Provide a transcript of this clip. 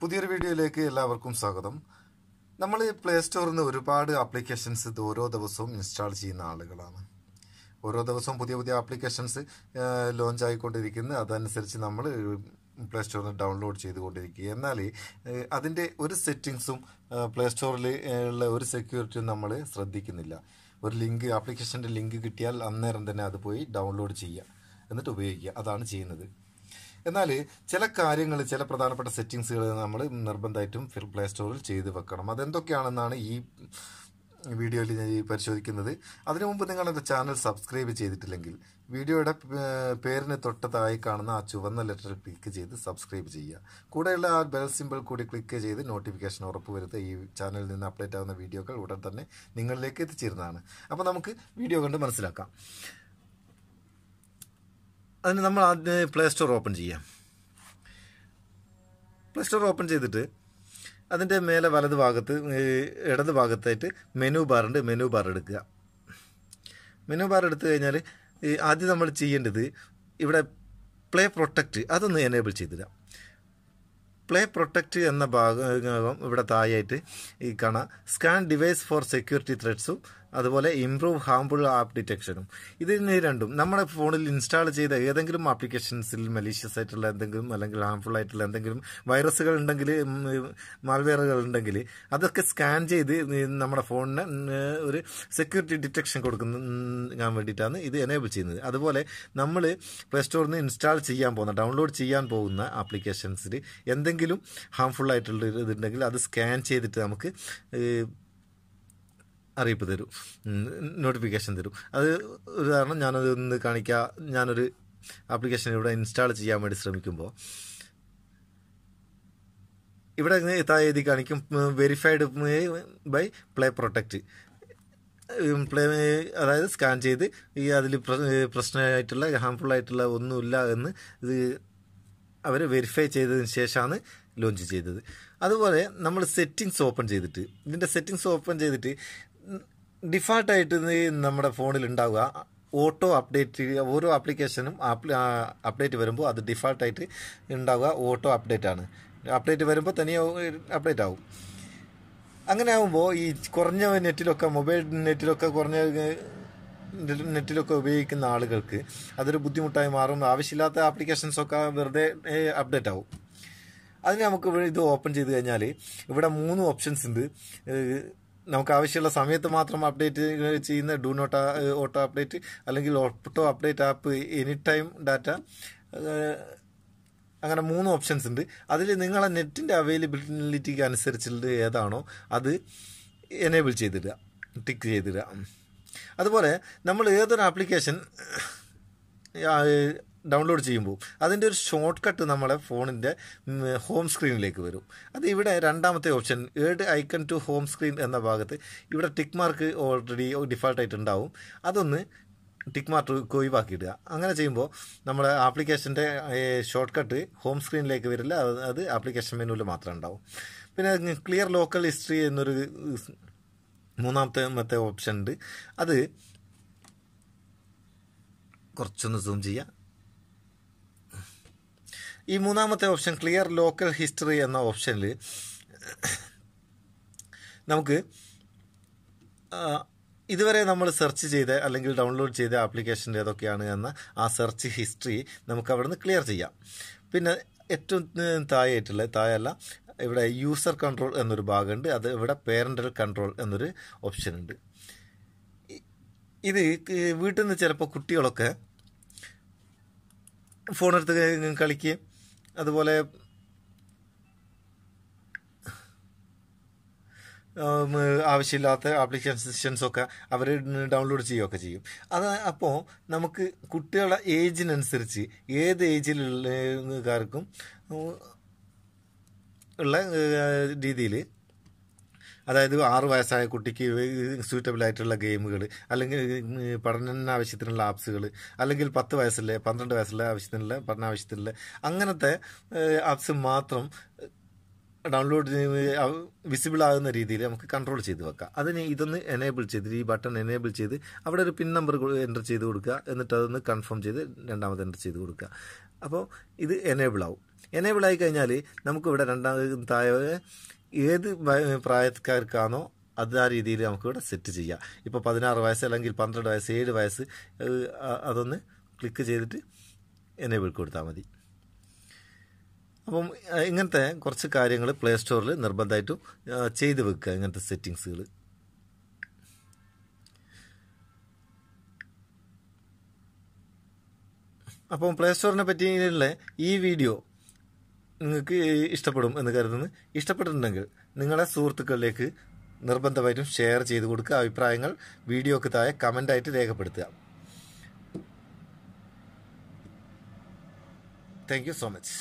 പുതിയൊരു വീഡിയോയിലേക്ക് എല്ലാവർക്കും സ്വാഗതം നമ്മൾ പ്ലേ സ്റ്റോറിൽ നിന്ന് ഒരുപാട് ആപ്ലിക്കേഷൻസ് ഇത് ഓരോ ദിവസവും ഇൻസ്റ്റാൾ ചെയ്യുന്ന ആളുകളാണ് ഓരോ ദിവസവും പുതിയ പുതിയ ആപ്ലിക്കേഷൻസ് ലോഞ്ച് ആയിക്കൊണ്ടിരിക്കുന്നു അതനുസരിച്ച് നമ്മൾ പ്ലേ സ്റ്റോറിൽ ഡൗൺലോഡ് ചെയ്തുകൊണ്ടിരിക്കുക എന്നാൽ അതിൻ്റെ ഒരു സെറ്റിങ്സും പ്ലേ സ്റ്റോറിൽ ഉള്ള ഒരു സെക്യൂരിറ്റിയും നമ്മൾ ശ്രദ്ധിക്കുന്നില്ല ഒരു ലിങ്ക് ആപ്ലിക്കേഷൻ്റെ ലിങ്ക് കിട്ടിയാൽ അന്നേരം തന്നെ അത് പോയി ഡൗൺലോഡ് ചെയ്യുക എന്നിട്ട് ഉപയോഗിക്കുക അതാണ് ചെയ്യുന്നത് എന്നാൽ ചില കാര്യങ്ങൾ ചില പ്രധാനപ്പെട്ട സെറ്റിങ്സുകൾ നമ്മൾ നിർബന്ധമായിട്ടും ഫിൽ പ്ലേ സ്റ്റോറിൽ ചെയ്ത് വെക്കണം അതെന്തൊക്കെയാണെന്നാണ് ഈ വീഡിയോയിൽ ഞാൻ പരിശോധിക്കുന്നത് അതിനു മുമ്പ് നിങ്ങൾ എൻ്റെ ചാനൽ സബ്സ്ക്രൈബ് ചെയ്തിട്ടില്ലെങ്കിൽ വീഡിയോയുടെ പേരിന് തൊട്ടതായി കാണുന്ന ആ ചുവന്ന ലെറ്റർ ക്ലിക്ക് ചെയ്ത് സബ്സ്ക്രൈബ് ചെയ്യുക കൂടെയുള്ള ആ ബെൽ സിമ്പിൾ കൂടി ക്ലിക്ക് ചെയ്ത് നോട്ടിഫിക്കേഷൻ ഉറപ്പുവരുത്തുക ഈ ചാനലിൽ നിന്ന് അപ്ഡേറ്റ് ആവുന്ന വീഡിയോകൾ ഉടൻ തന്നെ നിങ്ങളിലേക്ക് എത്തിച്ചേരുന്നതാണ് അപ്പോൾ നമുക്ക് വീഡിയോ കണ്ട് മനസ്സിലാക്കാം അതിന് നമ്മൾ ആദ്യം പ്ലേ സ്റ്റോർ ഓപ്പൺ ചെയ്യാം പ്ലേ സ്റ്റോർ ഓപ്പൺ ചെയ്തിട്ട് അതിൻ്റെ മേലെ വലത് ഭാഗത്ത് ഇടത് ഭാഗത്തായിട്ട് മെനു ബാറുണ്ട് മെനു ബാർ എടുക്കുക മെനു ബാർ എടുത്തു കഴിഞ്ഞാൽ ആദ്യം നമ്മൾ ചെയ്യേണ്ടത് ഇവിടെ പ്ലേ പ്രൊട്ടക്റ്റ് അതൊന്ന് എനേബിൾ ചെയ്തിടാം പ്ലേ പ്രൊട്ടക്റ്റ് എന്ന ഭാഗം ഇവിടെ താഴെയായിട്ട് ഈ കാണാം സ്കാൻ ഡിവൈസ് ഫോർ സെക്യൂരിറ്റി ത്രെഡ്സും അതുപോലെ ഇംപ്രൂവ് ഹാംഫുൾ ആപ്പ് ഡിറ്റക്ഷനും ഇതിന് രണ്ടും നമ്മുടെ ഫോണിൽ ഇൻസ്റ്റാൾ ചെയ്ത ഏതെങ്കിലും ആപ്ലിക്കേഷൻസിൽ മലീഷ്യസ് ആയിട്ടുള്ള എന്തെങ്കിലും അല്ലെങ്കിൽ ഹാംഫുൾ ആയിട്ടുള്ള എന്തെങ്കിലും വൈറസുകൾ ഉണ്ടെങ്കിൽ മാൾവെയറുകൾ ഉണ്ടെങ്കിൽ അതൊക്കെ സ്കാൻ ചെയ്ത് നമ്മുടെ ഫോണിന് ഒരു സെക്യൂരിറ്റി ഡിറ്റക്ഷൻ കൊടുക്കാൻ വേണ്ടിയിട്ടാണ് ഇത് എനേബിൾ ചെയ്യുന്നത് അതുപോലെ നമ്മൾ പ്ലേ സ്റ്റോറിൽ നിന്ന് ഇൻസ്റ്റാൾ ചെയ്യാൻ പോകുന്ന ഡൗൺലോഡ് ചെയ്യാൻ പോകുന്ന ആപ്ലിക്കേഷൻസിൽ എന്തെങ്കിലും ഹാംഫുൾ ആയിട്ടുള്ള ഇതുണ്ടെങ്കിൽ അത് സ്കാൻ ചെയ്തിട്ട് നമുക്ക് അറിയിപ്പ് തരും നോട്ടിഫിക്കേഷൻ തരും അത് ഒരു കാരണം ഞാനത് ഒന്ന് കാണിക്കുക ഞാനൊരു ആപ്ലിക്കേഷൻ ഇവിടെ ഇൻസ്റ്റാൾ ചെയ്യാൻ വേണ്ടി ശ്രമിക്കുമ്പോൾ ഇവിടെ എഴുതി കാണിക്കും verified by play protect play അതായത് സ്കാൻ ചെയ്ത് ഈ അതിൽ പ്രശ്നമായിട്ടുള്ള ഹാംഫുൾ ആയിട്ടുള്ള ഒന്നുമില്ല എന്ന് ഇത് അവർ വെരിഫൈ ചെയ്തതിന് ശേഷമാണ് ലോഞ്ച് ചെയ്തത് അതുപോലെ നമ്മൾ സെറ്റിങ്സ് ഓപ്പൺ ചെയ്തിട്ട് ഇതിൻ്റെ സെറ്റിങ്സ് ഓപ്പൺ ചെയ്തിട്ട് ഡിഫാൾട്ടായിട്ട് നമ്മുടെ ഫോണിൽ ഉണ്ടാവുക ഓട്ടോ അപ്ഡേറ്റ് ഓരോ ആപ്ലിക്കേഷനും അപ്ഡേറ്റ് വരുമ്പോൾ അത് ഡിഫാൾട്ടായിട്ട് ഉണ്ടാവുക ഓട്ടോ അപ്ഡേറ്റ് ആണ് അപ്ഡേറ്റ് വരുമ്പോൾ തനിയെ അപ്ഡേറ്റ് ആവും അങ്ങനെ ആകുമ്പോൾ ഈ കുറഞ്ഞ നെറ്റിലൊക്കെ മൊബൈൽ നെറ്റിലൊക്കെ കുറഞ്ഞ നെറ്റിലൊക്കെ ഉപയോഗിക്കുന്ന ആളുകൾക്ക് അതൊരു ബുദ്ധിമുട്ടായി മാറും ആവശ്യമില്ലാത്ത ആപ്ലിക്കേഷൻസൊക്കെ വെറുതെ അപ്ഡേറ്റ് ആവും അതിന് നമുക്ക് ഇത് ഓപ്പൺ ചെയ്ത് കഴിഞ്ഞാൽ ഇവിടെ മൂന്ന് ഓപ്ഷൻസ് ഉണ്ട് നമുക്ക് ആവശ്യമുള്ള സമയത്ത് മാത്രം അപ്ഡേറ്റ് ചെയ്യുന്ന ഡു നോട്ട് ഓട്ടോ അപ്ഡേറ്റ് അല്ലെങ്കിൽ auto update app any time data അങ്ങനെ മൂന്ന് ഓപ്ഷൻസ് ഉണ്ട് അതിൽ നിങ്ങളെ നെറ്റിൻ്റെ അവൈലബിലിറ്റിക്ക് അനുസരിച്ചുള്ളത് ഏതാണോ അത് എനേബിൾ ചെയ്തിടുക ടിക്ക് ചെയ്തിടുക അതുപോലെ നമ്മൾ ഏതൊരു ആപ്ലിക്കേഷൻ ഡൗൺലോഡ് ചെയ്യുമ്പോൾ അതിൻ്റെ ഒരു ഷോർട്ട് കട്ട് നമ്മളെ ഫോണിൻ്റെ ഹോം സ്ക്രീനിലേക്ക് വരും അത് ഇവിടെ രണ്ടാമത്തെ option add icon to home screen എന്ന ഭാഗത്ത് ഇവിടെ ടിക്ക് മാർക്ക് ഓൾറെഡി ഡിഫാൾട്ടായിട്ട് ഉണ്ടാവും അതൊന്ന് ടിക്ക് മാർക്ക് ഒഴിവാക്കിയിടുക അങ്ങനെ ചെയ്യുമ്പോൾ നമ്മുടെ ആപ്ലിക്കേഷൻ്റെ ഷോർട്ട് കട്ട് ഹോം സ്ക്രീനിലേക്ക് വരില്ല അത് ആപ്ലിക്കേഷൻ മെനുവിൽ മാത്രമേ ഉണ്ടാവും പിന്നെ ക്ലിയർ ലോക്കൽ ഹിസ്റ്ററി എന്നൊരു മൂന്നാമത്തെ മറ്റേ ഓപ്ഷൻ ഉണ്ട് അത് കുറച്ചൊന്ന് സൂം ചെയ്യാം ഈ മൂന്നാമത്തെ ഓപ്ഷൻ ക്ലിയർ ലോക്കൽ ഹിസ്റ്ററി എന്ന ഓപ്ഷനിൽ നമുക്ക് ഇതുവരെ നമ്മൾ സെർച്ച് ചെയ്ത് അല്ലെങ്കിൽ ഡൗൺലോഡ് ചെയ്ത ആപ്ലിക്കേഷൻ്റെ ഏതൊക്കെയാണ് എന്ന ആ സെർച്ച് ഹിസ്റ്ററി നമുക്ക് അവിടെ ക്ലിയർ ചെയ്യാം പിന്നെ ഏറ്റവും താഴെയായിട്ടുള്ള താഴെയല്ല ഇവിടെ യൂസർ കൺട്രോൾ എന്നൊരു ഭാഗമുണ്ട് അത് ഇവിടെ പേരൻ്റൽ കൺട്രോൾ എന്നൊരു ഓപ്ഷൻ ഉണ്ട് ഇത് വീട്ടിൽ നിന്ന് ചിലപ്പോൾ കുട്ടികളൊക്കെ ഫോണെടുത്ത് കളിക്കുകയും അതുപോലെ ആവശ്യമില്ലാത്ത ഒക്കെ അവർ ഡൗൺലോഡ് ചെയ്യുകയൊക്കെ ചെയ്യും അത് അപ്പോൾ നമുക്ക് കുട്ടികളുടെ ഏജിനനുസരിച്ച് ഏത് ഏജിലുള്ളവർക്കും ഉള്ള രീതിയിൽ അതായത് ആറ് വയസ്സായ കുട്ടിക്ക് സ്യൂറ്റബിൾ ആയിട്ടുള്ള ഗെയിമുകൾ അല്ലെങ്കിൽ പഠനാവശ്യത്തിനുള്ള ആപ്സുകൾ അല്ലെങ്കിൽ പത്ത് വയസ്സിലെ പന്ത്രണ്ട് വയസ്സിലെ ആവശ്യത്തിനുള്ള പഠനാവശ്യത്തിനുള്ള അങ്ങനത്തെ ആപ്സ് മാത്രം ഡൗൺലോഡ് വിസിബിൾ ആകുന്ന രീതിയിൽ നമുക്ക് കൺട്രോൾ ചെയ്ത് വെക്കാം അതിന് ഇതൊന്ന് എനേബിൾ ചെയ്തിട്ട് ഈ ബട്ടൺ എനേബിൾ ചെയ്ത് അവിടെ ഒരു പിൻ നമ്പർ എൻ്റർ ചെയ്ത് കൊടുക്കുക എന്നിട്ട് അതൊന്ന് കൺഫേം ചെയ്ത് രണ്ടാമത് എൻ്റർ ചെയ്ത് കൊടുക്കുക അപ്പോൾ ഇത് എനേബിൾ ആവും എനേബിൾ ആയി കഴിഞ്ഞാൽ നമുക്കിവിടെ രണ്ടാമത് താഴെ ഏത് പ്രായക്കാർക്കാണോ അത് ആ രീതിയിൽ നമുക്കിവിടെ സെറ്റ് ചെയ്യാം ഇപ്പോൾ പതിനാറ് വയസ്സ് അല്ലെങ്കിൽ പന്ത്രണ്ട് വയസ്സ് ഏഴ് വയസ്സ് അതൊന്ന് ക്ലിക്ക് ചെയ്തിട്ട് എന്നെ കൊടുത്താൽ മതി അപ്പം ഇങ്ങനത്തെ കുറച്ച് കാര്യങ്ങൾ പ്ലേ സ്റ്റോറിൽ നിർബന്ധമായിട്ടും ചെയ്ത് വെക്കുക ഇങ്ങനത്തെ സെറ്റിങ്സുകൾ അപ്പം പ്ലേ സ്റ്റോറിനെ പറ്റിയുള്ള ഈ വീഡിയോ നിങ്ങൾക്ക് ഇഷ്ടപ്പെടും എന്ന് കരുതുന്നു ഇഷ്ടപ്പെട്ടിട്ടുണ്ടെങ്കിൽ നിങ്ങളെ സുഹൃത്തുക്കളിലേക്ക് നിർബന്ധമായിട്ടും ഷെയർ ചെയ്ത് കൊടുക്കുക അഭിപ്രായങ്ങൾ വീഡിയോക്ക് താഴെ കമൻ്റായിട്ട് രേഖപ്പെടുത്തുക താങ്ക് സോ മച്ച്